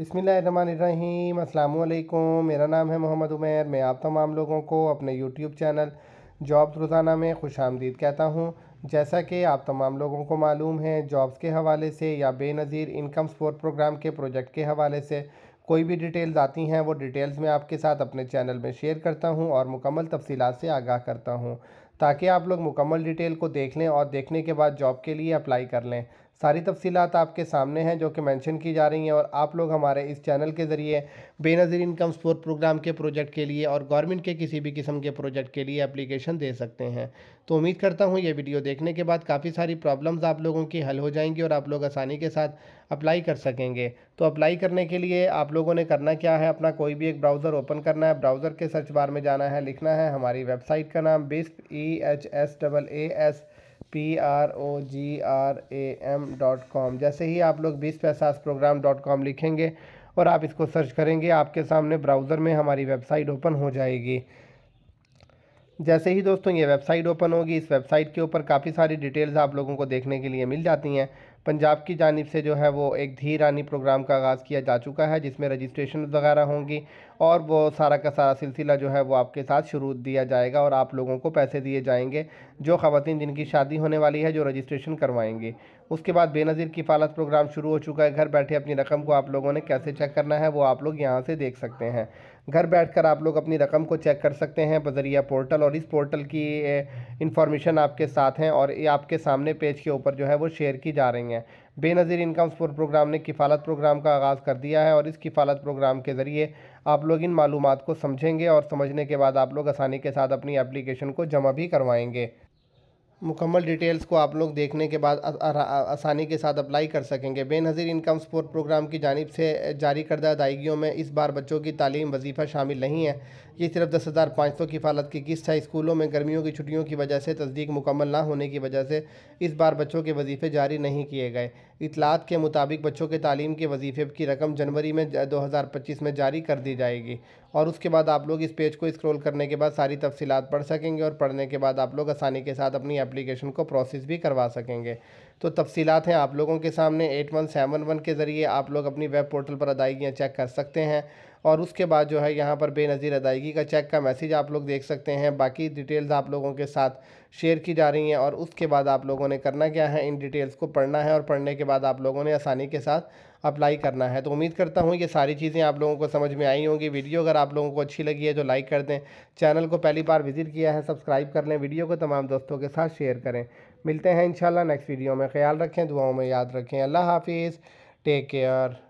बिसमीम अल्लाम मेरा नाम है मोहम्मद उमेर मैं आप तमाम लोगों को अपने यूट्यूब चैनल जॉब्स रोज़ाना में खुश आमदीद कहता हूँ जैसा कि आप तमाम लोगों को मालूम है जॉब्स के हवाले से या बेनज़ीर इनकम सपोर्ट प्रोग्राम के प्रोजेक्ट के हवाले से कोई भी डिटेल्स आती हैं वो डिटेल्स मैं आपके साथ अपने चैनल में शेयर करता हूँ और मुकम्मल तफसीत से आगाह करता हूँ ताकि आप लोग मुकम्मल डिटेल को देख लें और देखने के बाद जॉब के लिए अप्लाई कर लें सारी तफसीत आपके सामने हैं जो कि मैंशन की जा रही हैं और आप लोग हमारे इस चैनल के ज़रिए बेनज़ीर इनकम सपोर्ट प्रोग्राम के प्रोजेक्ट के लिए और गवर्नमेंट के किसी भी किस्म के प्रोजेक्ट के लिए अप्लीकेशन दे सकते हैं तो उम्मीद करता हूँ ये वीडियो देखने के बाद काफ़ी सारी प्रॉब्लम्स आप लोगों की हल हो जाएंगी और आप लोग आसानी के साथ अप्लाई कर सकेंगे तो अप्लाई करने के लिए आप लोगों ने करना क्या है अपना कोई भी एक ब्राउज़र ओपन करना है ब्राउज़र के सर्च बार में जाना है लिखना है हमारी वेबसाइट का नाम BISP E H S double A S P R O G R A M dot com जैसे ही आप लोग बीस पैसा प्रोग्राम डॉट कॉम लिखेंगे और आप इसको सर्च करेंगे आपके सामने ब्राउज़र में हमारी वेबसाइट ओपन हो जाएगी जैसे ही दोस्तों ये वेबसाइट ओपन होगी इस वेबसाइट के ऊपर काफ़ी सारी डिटेल्स आप लोगों को देखने के लिए मिल जाती हैं पंजाब की जानब से जो है वो एक धीर रानी प्रोग्राम का आगाज़ किया जा चुका है जिसमें रजिस्ट्रेशन वगैरह होंगी और वो सारा का सारा सिलसिला जो है वो आपके साथ शुरू दिया जाएगा और आप लोगों को पैसे दिए जाएंगे जो ख़वान जिनकी शादी होने वाली है जो रजिस्ट्रेशन करवाएंगे उसके बाद बेनज़ीर फालत प्रोग्राम शुरू हो चुका है घर बैठे अपनी रकम को आप लोगों ने कैसे चेक करना है वो आप लोग यहाँ से देख सकते हैं घर बैठकर आप लोग अपनी रकम को चेक कर सकते हैं बजरिया पोर्टल और इस पोर्टल की इंफॉर्मेशन आपके साथ हैं और ये आपके सामने पेज के ऊपर जो है वो शेयर की जा रही हैं करनी बेनज़ीर इनकम सपोर्ट प्रोग्राम ने किफ़ालत प्रोग्राम का आगाज़ कर दिया है और इस किफ़ालत प्रोग्राम के ज़रिए आप लोग इन मालूम को समझेंगे और समझने के बाद आप लोग आसानी के साथ अपनी एप्लीकेशन को जमा भी करवाएंगे मुकम्मल डिटेल्स को आप लोग देखने के बाद आसानी के साथ अप्लाई कर सकेंगे बेनज़ीर इनकम सपोर्ट प्रोग्राम की जानब से जारी करदा अदायगियों में इस बार बच्चों की तालीम वजीफ़ा शामिल नहीं है ये सिर्फ दस हज़ार पाँच सौ किफालत की किस्त है स्कूलों में गर्मियों की छुट्टियों की वजह से तस्दीक मुकम्मल ना होने की वजह से इस बार बच्चों के वजीफ़े जारी नहीं किए गए इतलात के मुताबिक बच्चों के तालीम के वजीफ़े की रकम जनवरी में दो हज़ार पच्चीस में जारी कर दी जाएगी और उसके बाद आप लोग इस पेज को स्क्रोल करने के बाद सारी तफसीत पढ़ सकेंगे और पढ़ने के बाद आप लोग आसानी के साथ अपनी एप्लीकेशन को प्रोसेस भी करवा सकेंगे तो तफसीत हैं आप लोगों के सामने एट वन सेवन वन के ज़रिए आप लोग अपनी वेब पोर्टल पर अदायगियाँ चेक कर सकते हैं और उसके बाद जो है यहाँ पर बेनज़ीर अदायगी का चेक का मैसेज आप लोग देख सकते हैं बाकी डिटेल्स आप लोगों के साथ शेयर की जा रही हैं और उसके बाद आप लोगों ने करना क्या है इन डिटेल्स को पढ़ना है और पढ़ने के बाद आप लोगों ने आसानी के साथ अप्लाई करना है तो उम्मीद करता हूँ ये सारी चीज़ें आप लोगों को समझ में आई होंगी वीडियो अगर आप लोगों को अच्छी लगी है तो लाइक कर दें चैनल को पहली बार विज़िट किया है सब्सक्राइब कर लें वीडियो को तमाम दोस्तों के साथ शेयर करें मिलते हैं इन नेक्स्ट वीडियो में ख्याल रखें दुआओं में याद रखें अल्लाह हाफिज़ टेक केयर